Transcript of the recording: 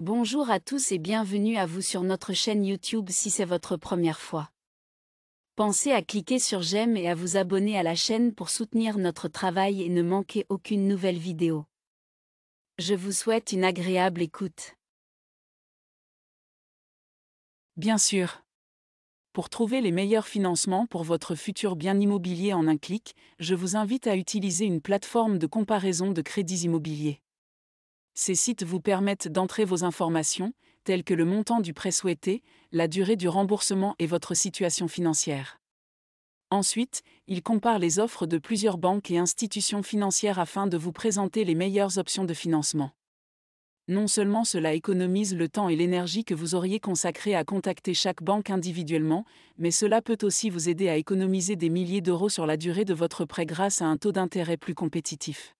Bonjour à tous et bienvenue à vous sur notre chaîne YouTube si c'est votre première fois. Pensez à cliquer sur j'aime et à vous abonner à la chaîne pour soutenir notre travail et ne manquer aucune nouvelle vidéo. Je vous souhaite une agréable écoute. Bien sûr. Pour trouver les meilleurs financements pour votre futur bien immobilier en un clic, je vous invite à utiliser une plateforme de comparaison de crédits immobiliers. Ces sites vous permettent d'entrer vos informations, telles que le montant du prêt souhaité, la durée du remboursement et votre situation financière. Ensuite, ils comparent les offres de plusieurs banques et institutions financières afin de vous présenter les meilleures options de financement. Non seulement cela économise le temps et l'énergie que vous auriez consacré à contacter chaque banque individuellement, mais cela peut aussi vous aider à économiser des milliers d'euros sur la durée de votre prêt grâce à un taux d'intérêt plus compétitif.